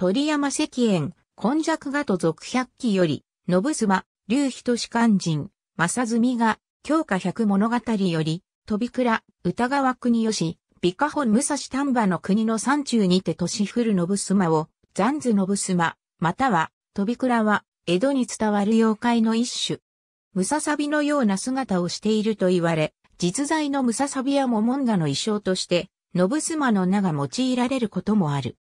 鳥山石燕、根弱画と続百鬼より、信妻、竜人士官人、正積が、強化百物語より、飛倉、歌川国吉、美加本武蔵丹波の国の山中にて年降る信妻を、残図信妻、または、飛倉は、江戸に伝わる妖怪の一種。ムササビのような姿をしていると言われ、実在のムササビやモモンガの衣装として、信妻の名が用いられることもある。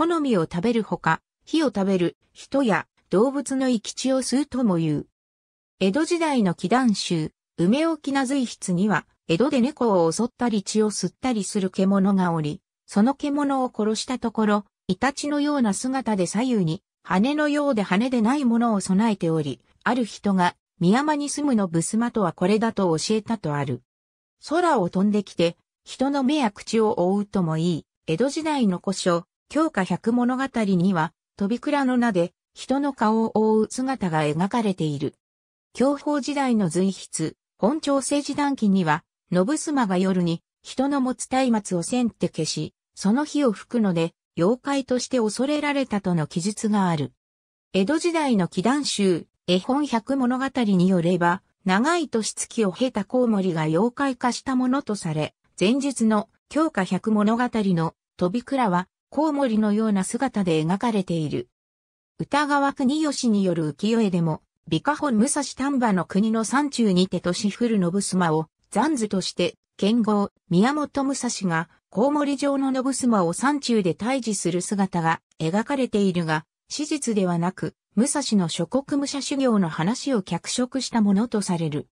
好みを食べるほか、火を食べる人や動物の生き血を吸うとも言う。江戸時代の祈願集、梅沖名随筆には、江戸で猫を襲ったり血を吸ったりする獣がおり、その獣を殺したところ、イタチのような姿で左右に、羽のようで羽でないものを備えており、ある人が、宮間に住むのブスマとはこれだと教えたとある。空を飛んできて、人の目や口を覆うともいい、江戸時代の古書、強化百物語には、飛び倉の名で、人の顔を覆う姿が描かれている。京宝時代の随筆、本朝政治談記には、信妻が夜に、人の持つ松明をんって消し、その火を吹くので、妖怪として恐れられたとの記述がある。江戸時代の祈願集、絵本百物語によれば、長い年月を経たコウモリが妖怪化したものとされ、前日の強化百物語の飛び倉はコウモリのような姿で描かれている。歌川国吉による浮世絵でも、美化本武蔵丹波の国の山中にて年古信妻を、残図として、剣豪、宮本武蔵が、コウモリ状の信妻を山中で退治する姿が描かれているが、史実ではなく、武蔵の諸国武者修行の話を脚色したものとされる。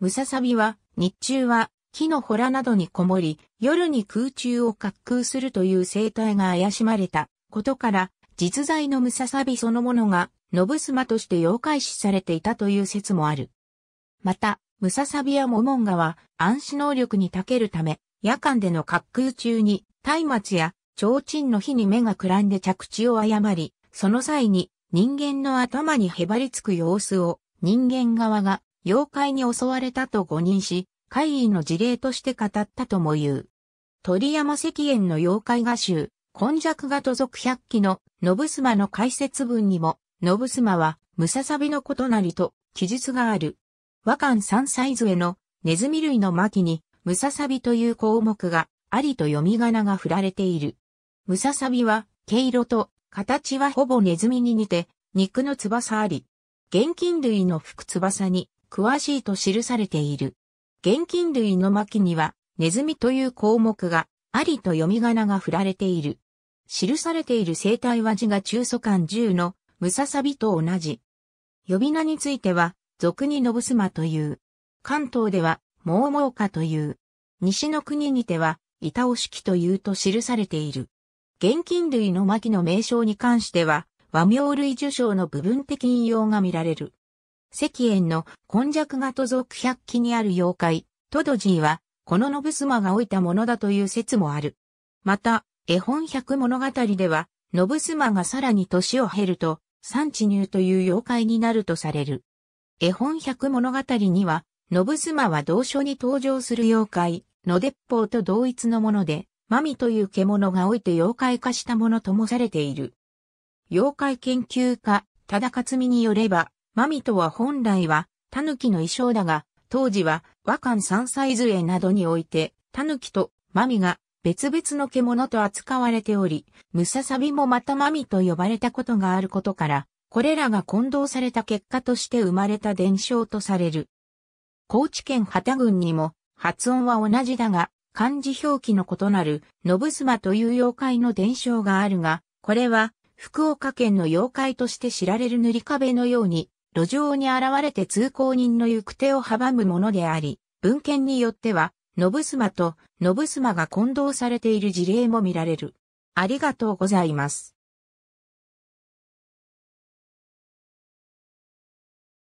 武蔵サビは、日中は木の洞などにこもり、夜に空中を滑空するという生態が怪しまれたことから、実在のムササビそのものが、ノブスマとして妖怪視されていたという説もある。また、ムササビやモモンガは暗視能力に長けるため、夜間での滑空中に、松明や提灯の火に目がくらんで着地を誤り、その際に人間の頭にへばりつく様子を人間側が妖怪に襲われたと誤認し、怪異の事例として語ったとも言う。鳥山石燕の妖怪画集、今弱画都続百鬼の、信妻の解説文にも、信妻は、ムササビのことなりと、記述がある。和漢三歳への、ネズミ類の巻に、ムササビという項目が、ありと読み仮名が振られている。ムササビは、毛色と、形はほぼネズミに似て、肉の翼あり、現金類の吹く翼に、詳しいと記されている。現金類の巻には、ネズミという項目が、ありと読み仮名が振られている。記されている生態は字が中祖間10の、ムササビと同じ。呼び名については、俗にノブスマという。関東では、モウモウカという。西の国にては、イタオキというと記されている。現金類の巻の名称に関しては、和名類受賞の部分的引用が見られる。石炎の根弱が都族百鬼にある妖怪、トドジーは、この信妻が置いたものだという説もある。また、絵本百物語では、信妻がさらに年を経ると、産地入という妖怪になるとされる。絵本百物語には、信妻は同書に登場する妖怪、野鉄砲と同一のもので、マミという獣が置いて妖怪化したものともされている。妖怪研究家、忠勝美によれば、マミとは本来は、狸の衣装だが、当時は和漢三歳杖などにおいて、狸とマミが別々の獣と扱われており、ムササビもまたマミと呼ばれたことがあることから、これらが混同された結果として生まれた伝承とされる。高知県旗郡にも発音は同じだが、漢字表記の異なる、ノブスマという妖怪の伝承があるが、これは、福岡県の妖怪として知られる塗り壁のように、路上に現れて通行人の行く手を阻むものであり、文献によっては、信妻と信妻が混同されている事例も見られる。ありがとうございます。